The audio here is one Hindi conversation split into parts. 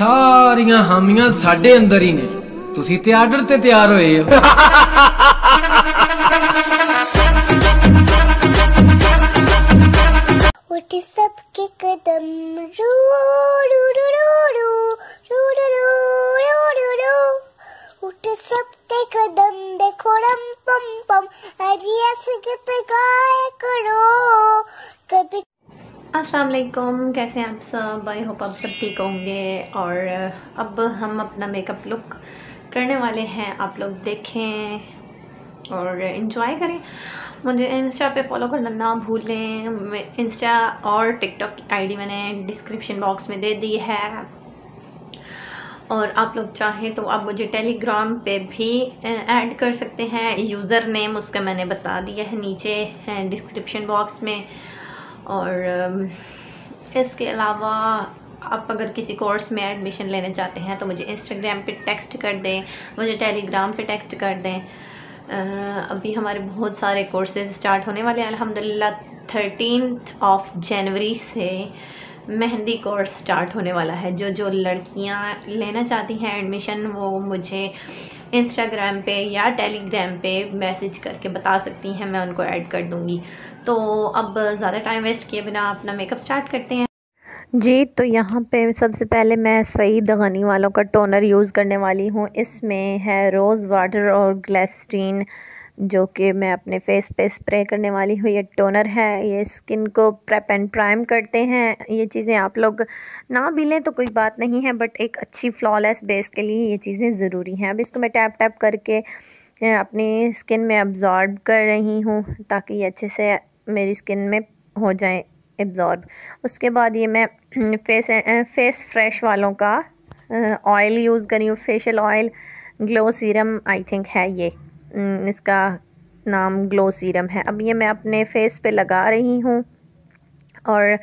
ਸਾਰੀਆਂ ਹਾਮੀਆਂ ਸਾਡੇ ਅੰਦਰ ਹੀ ਨੇ ਤੁਸੀਂ ਤੇ ਆਰਡਰ ਤੇ ਤਿਆਰ ਹੋਏ ਹੋ उठ सबके कदम रू रू रू रू रू रू रू असलम कैसे हैं आप सब आई होप आप सब ठीक होंगे और uh, अब हम अपना मेकअप लुक करने वाले हैं आप लोग देखें और इन्जॉय करें मुझे इंस्टा पे फॉलो करना ना भूलें इंस्टा और टिकटॉक की आईडी मैंने डिस्क्रिप्शन बॉक्स में दे दी है और आप लोग चाहें तो आप मुझे टेलीग्राम पे भी ऐड uh, कर सकते हैं यूज़र नेम उसका मैंने बता दिया है नीचे डिस्क्रिप्शन uh, बॉक्स में और um, इसके अलावा आप अगर किसी कोर्स में एडमिशन लेने चाहते हैं तो मुझे इंस्टाग्राम पे टेक्स्ट कर दें मुझे टेलीग्राम पे टेक्स्ट कर दें अभी हमारे बहुत सारे कोर्सेज स्टार्ट होने वाले हैं अलहमदिल्ला थर्टीन ऑफ जनवरी से मेहंदी कोर्स स्टार्ट होने वाला है जो जो लड़कियां लेना चाहती हैं एडमिशन वो मुझे इंस्टाग्राम पे या टेलीग्राम पे मैसेज करके बता सकती हैं मैं उनको ऐड कर दूँगी तो अब ज़्यादा टाइम वेस्ट किए बिना अपना मेकअप स्टार्ट करते हैं जी तो यहाँ पे सबसे पहले मैं सईद गनी वालों का टोनर यूज़ करने वाली हूँ इसमें है रोज़ वाटर और ग्लेस्टीन जो कि मैं अपने फेस पे स्प्रे करने वाली हूँ ये टोनर है ये स्किन को प्रेप एंड प्राइम करते हैं ये चीज़ें आप लोग ना भी लें तो कोई बात नहीं है बट एक अच्छी फ्लॉलेस बेस के लिए ये चीज़ें ज़रूरी हैं अब इसको मैं टैप टैप करके अपनी स्किन में अब्ज़ॉर्ब कर रही हूँ ताकि ये अच्छे से मेरी स्किन में हो जाए एब्ज़ॉर्ब उसके बाद ये मैं फेस फेस फ्रेश वालों का ऑयल यूज़ करी हूँ facial oil glow serum I think है ये हम्म, इसका नाम ग्लो सीरम है अब ये मैं अपने फेस पे लगा रही हूँ और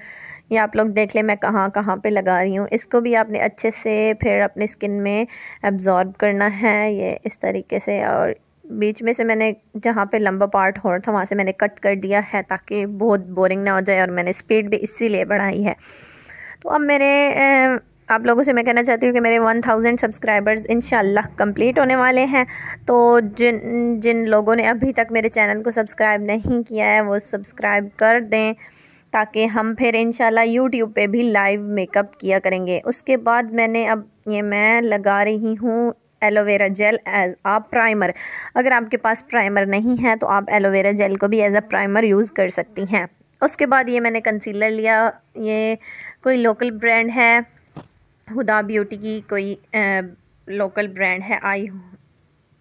ये आप लोग देख लें मैं कहाँ कहाँ पे लगा रही हूँ इसको भी आपने अच्छे से फिर अपने स्किन में एब्ज़ॉर्ब करना है ये इस तरीके से और बीच में से मैंने जहाँ पे लंबा पार्ट हो रहा था वहाँ से मैंने कट कर दिया है ताकि बहुत बोरिंग ना हो जाए और मैंने स्पीड भी इसी बढ़ाई है तो अब मेरे आप लोगों से मैं कहना चाहती हूँ कि मेरे 1000 सब्सक्राइबर्स इन कंप्लीट होने वाले हैं तो जिन जिन लोगों ने अभी तक मेरे चैनल को सब्सक्राइब नहीं किया है वो सब्सक्राइब कर दें ताकि हम फिर इन यूट्यूब पे भी लाइव मेकअप किया करेंगे उसके बाद मैंने अब ये मैं लगा रही हूँ aloe vera gel as a primer अगर आपके पास प्राइमर नहीं है तो आप एलोवेरा जेल को भी एज अ प्राइमर यूज़ कर सकती हैं उसके बाद ये मैंने कंसीलर लिया ये कोई लोकल ब्रांड है हुदा ब्यूटी की कोई आ, लोकल ब्रांड है आई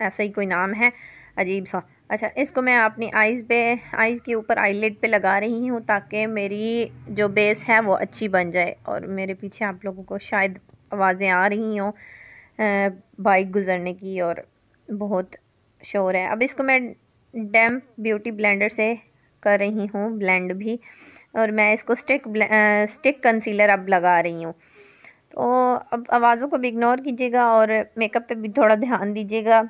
ऐसा ही कोई नाम है अजीब सा अच्छा इसको मैं अपनी आईज पे आईज़ के ऊपर आईलेट पे लगा रही हूँ ताकि मेरी जो बेस है वो अच्छी बन जाए और मेरे पीछे आप लोगों को शायद आवाज़ें आ रही हों बाइक गुज़रने की और बहुत शोर है अब इसको मैं डैम ब्यूटी ब्लेंडर से कर रही हूँ ब्लेंड भी और मैं इसको स्टिक स्टिक कंसीलर अब लगा रही हूँ तो अब आवाज़ों को भी इग्नोर कीजिएगा और मेकअप पे भी थोड़ा ध्यान दीजिएगा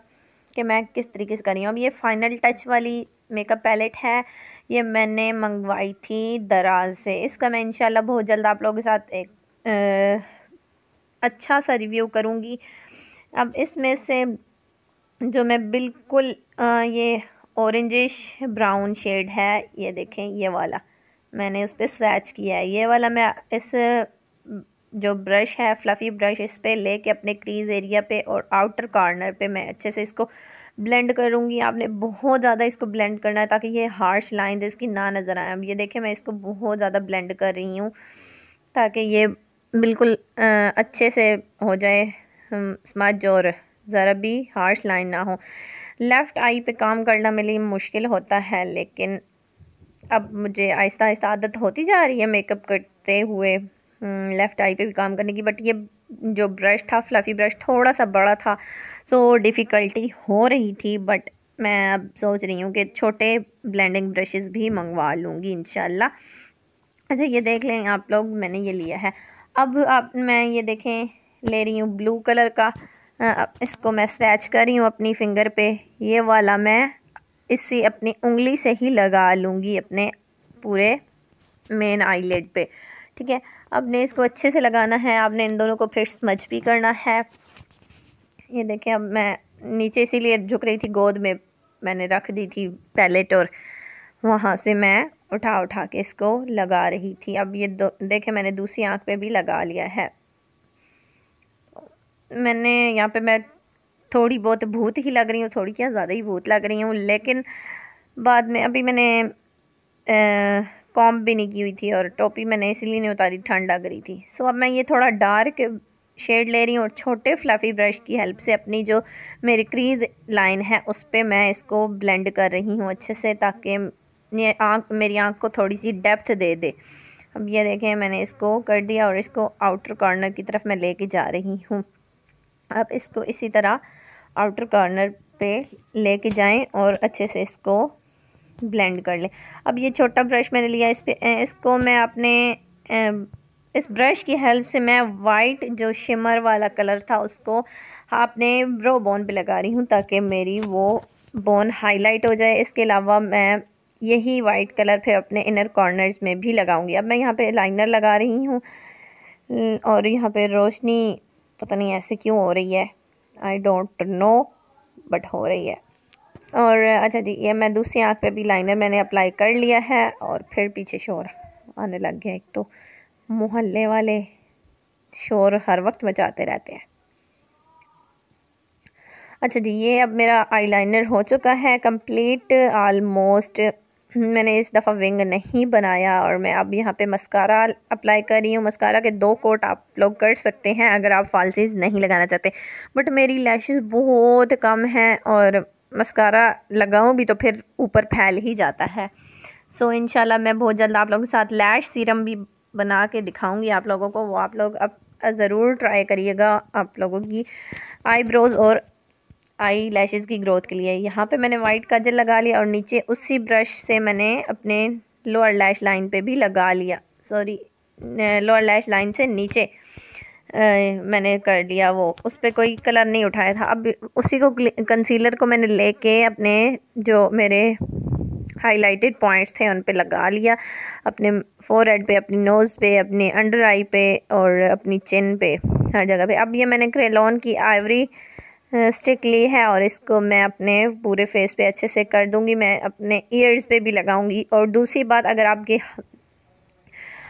कि मैं किस तरीके से करी हूँ अब ये फ़ाइनल टच वाली मेकअप पैलेट है ये मैंने मंगवाई थी दराज से इसका मैं इनशाला बहुत जल्द आप लोगों के साथ एक आ, अच्छा सा रिव्यू करूँगी अब इसमें से जो मैं बिल्कुल आ, ये औरेंजिश ब्राउन शेड है ये देखें ये वाला मैंने उस पर स्वैच किया है ये वाला मैं इस जो ब्रश है फ्लफ़ी ब्रश इस पर ले कर अपने क्रीज़ एरिया पे और आउटर कॉर्नर पे मैं अच्छे से इसको ब्लेंड करूँगी आपने बहुत ज़्यादा इसको ब्लेंड करना है ताकि ये हार्श लाइन इसकी ना नज़र आए अब ये देखें मैं इसको बहुत ज़्यादा ब्लेंड कर रही हूँ ताकि ये बिल्कुल आ, अच्छे से हो जाए स्मज और ज़रा भी हार्श लाइन ना हो लेफ़्ट आई पे काम करना मेरे लिए मुश्किल होता है लेकिन अब मुझे आहिस्ता आहिस्ता आदत होती जा रही है मेकअप करते हुए लेफ़्ट हम्म, आई पे भी काम करने की बट ये जो ब्रश था फ्लफ़ी ब्रश थोड़ा सा बड़ा था सो डिफ़िकल्टी हो रही थी बट मैं अब सोच रही हूँ कि छोटे ब्लेंडिंग ब्रशेस भी मंगवा लूँगी इन अच्छा ये देख लें आप लोग मैंने ये लिया है अब आप मैं ये देखें ले रही हूँ ब्लू कलर का अब इसको मैं स्वैच कर रही हूँ अपनी फिंगर पे ये वाला मैं इसी अपनी उंगली से ही लगा लूँगी अपने पूरे मेन आईलेट पे ठीक है आपने इसको अच्छे से लगाना है आपने इन दोनों को फिर स्मच भी करना है ये देखें अब मैं नीचे इसीलिए झुक रही थी गोद में मैंने रख दी थी पैलेट और वहाँ से मैं उठा उठा के इसको लगा रही थी अब ये देखें मैंने दूसरी आंख पे भी लगा लिया है मैंने यहाँ पे मैं थोड़ी बहुत भूत ही लग रही हूँ थोड़ी क्या ज़्यादा ही भूत लग रही हूँ लेकिन बाद में अभी मैंने कॉम्ब भी नहीं की हुई थी और टोपी मैंने इसीलिए नहीं उतारी ठंड लग रही थी सो अब मैं ये थोड़ा डार्क शेड ले रही हूँ और छोटे फ्लफ़ी ब्रश की हेल्प से अपनी जो मेरी क्रीज लाइन है उस पर मैं इसको ब्लेंड कर रही हूँ अच्छे से ताकि ये आँख मेरी आँख को थोड़ी सी डेप्थ दे दे अब ये देखें मैंने इसको कर दिया और इसको आउटर कॉर्नर की तरफ मैं लेके जा रही हूँ अब इसको इसी तरह आउटर कॉर्नर पे लेके जाएं और अच्छे से इसको ब्लेंड कर ले अब ये छोटा ब्रश मैंने लिया इस पर इसको मैं अपने इस ब्रश की हेल्प से मैं वाइट जो शिमर वाला कलर था उसको अपने ब्रो बोन पे लगा रही हूँ ताकि मेरी वो बोन हाईलाइट हो जाए इसके अलावा मैं यही वाइट कलर फिर अपने इनर कॉर्नर्स में भी लगाऊंगी अब मैं यहाँ पे लाइनर लगा रही हूँ और यहाँ पे रोशनी पता नहीं ऐसे क्यों हो रही है आई डोंट नो बट हो रही है और अच्छा जी ये मैं दूसरी आँख पे भी लाइनर मैंने अप्लाई कर लिया है और फिर पीछे शोर आने लग गया एक तो मोहल्ले वाले शोर हर वक्त मचाते रहते हैं अच्छा जी ये अब मेरा आईलाइनर हो चुका है कंप्लीट आलमोस्ट मैंने इस दफ़ा विंग नहीं बनाया और मैं अब यहाँ पे मस्कारा अप्लाई कर रही हूँ मस्कारा के दो कोट आप लोग कर सकते हैं अगर आप फालसीज नहीं लगाना चाहते बट मेरी लैशेस बहुत कम हैं और मस्कारा लगाऊं भी तो फिर ऊपर फैल ही जाता है सो so, इनशाला मैं बहुत जल्द आप लोगों के साथ लैश सीरम भी बना के दिखाऊँगी आप लोगों को वो आप लोग अब ज़रूर ट्राई करिएगा आप लोगों की आईब्रोज़ और आई लैशेस की ग्रोथ के लिए यहाँ पे मैंने वाइट काजल लगा लिया और नीचे उसी ब्रश से मैंने अपने लोअर लैश लाइन पे भी लगा लिया सॉरी लोअर लैश लाइन से नीचे मैंने कर लिया वो उस पर कोई कलर नहीं उठाया था अब उसी को कंसीलर को मैंने लेके अपने जो मेरे हाइलाइटेड पॉइंट्स थे उन पे लगा लिया अपने फोर हेड पे अपनी नोज़ पे अपने अंडर आई पे और अपनी चिन पे हर जगह पे अब ये मैंने क्रेलोन की आइवरी स्टिक ली है और इसको मैं अपने पूरे फेस पे अच्छे से कर दूंगी मैं अपने ईयर्स पे भी लगाऊंगी और दूसरी बात अगर आपके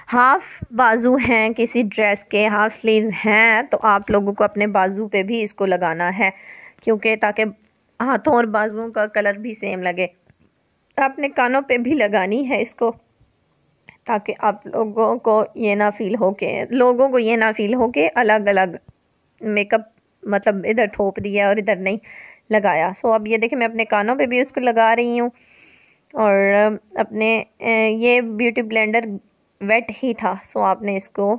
हाफ़ बाजू हैं किसी ड्रेस के हाफ़ स्लीव्स हैं तो आप लोगों को अपने बाजू पे भी इसको लगाना है क्योंकि ताकि हाथों और बाजुओं का कलर भी सेम लगे अपने कानों पे भी लगानी है इसको ताकि आप लोगों को ये ना फील हो के लोगों को ये ना फील हो के अलग अलग मेकअप मतलब इधर थोप दिया और इधर नहीं लगाया सो अब ये देखें मैं अपने कानों पे भी उसको लगा रही हूँ और अपने ये ब्यूटी ब्लेंडर वेट ही था सो आपने इसको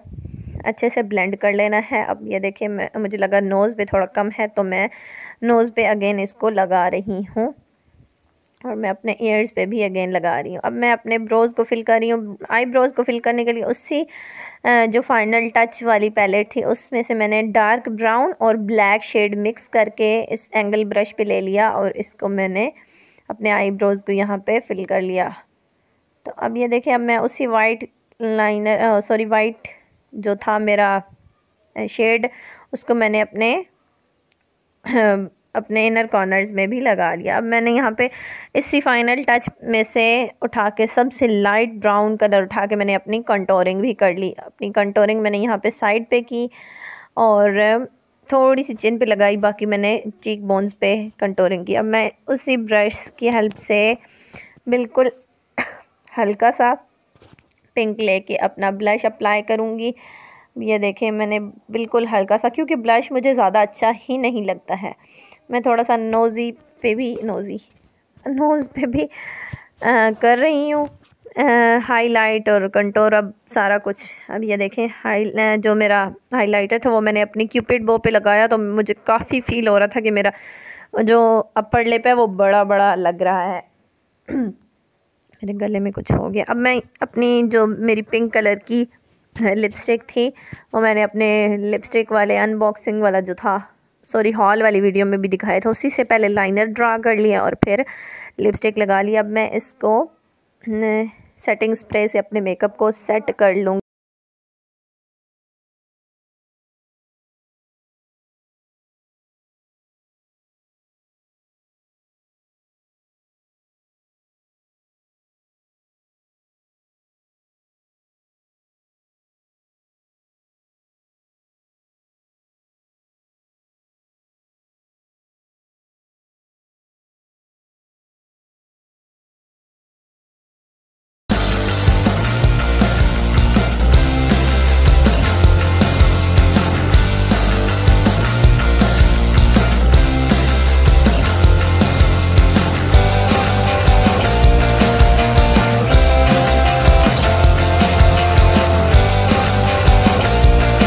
अच्छे से ब्लेंड कर लेना है अब ये देखिए मैं मुझे लगा नोज़ पे थोड़ा कम है तो मैं नोज़ पे अगेन इसको लगा रही हूँ और मैं अपने ईयर्स पे भी अगेन लगा रही हूँ अब मैं अपने ब्रोज़ को फिल कर रही हूँ आई ब्रोज़ को फिल करने के लिए उसी जो फाइनल टच वाली पैलेट थी उसमें से मैंने डार्क ब्राउन और ब्लैक शेड मिक्स करके इस एंगल ब्रश पे ले लिया और इसको मैंने अपने आई ब्रोज़ को यहाँ पे फिल कर लिया तो अब ये देखिए अब मैं उसी वाइट लाइनर सॉरी वाइट जो था मेरा शेड उसको मैंने अपने अपने इनर कॉर्नर्स में भी लगा लिया अब मैंने यहाँ पे इसी फाइनल टच में से उठा के सबसे लाइट ब्राउन कलर उठा के मैंने अपनी कंटोरिंग भी कर ली अपनी कंटोरिंग मैंने यहाँ पे साइड पे की और थोड़ी सी चिन पे लगाई बाकी मैंने चीक बोन्स पे कंटोरिंग की अब मैं उसी ब्रश की हेल्प से बिल्कुल हल्का सा पिंक लेके अपना ब्लश अप्लाई करूँगी ये देखें मैंने बिल्कुल हल्का सा क्योंकि ब्लश मुझे ज़्यादा अच्छा ही नहीं लगता है मैं थोड़ा सा नोज़ी पे भी नोज़ी नोज़ पे भी आ, कर रही हूँ हाईलाइट और कंटोर अब सारा कुछ अब ये देखें हाई जो मेरा हाईलाइटर था वो मैंने अपनी क्यूपिड बो पे लगाया तो मुझे काफ़ी फील हो रहा था कि मेरा जो अपर लिप है वो बड़ा बड़ा लग रहा है मेरे गले में कुछ हो गया अब मैं अपनी जो मेरी पिंक कलर की लिपस्टिक थी वो मैंने अपने लिपस्टिक वाले अनबॉक्सिंग वाला जो था सॉरी हॉल वाली वीडियो में भी दिखाया था उसी से पहले लाइनर ड्रा कर लिया और फिर लिपस्टिक लगा लिया अब मैं इसको सेटिंग स्प्रे से अपने मेकअप को सेट कर लूँगी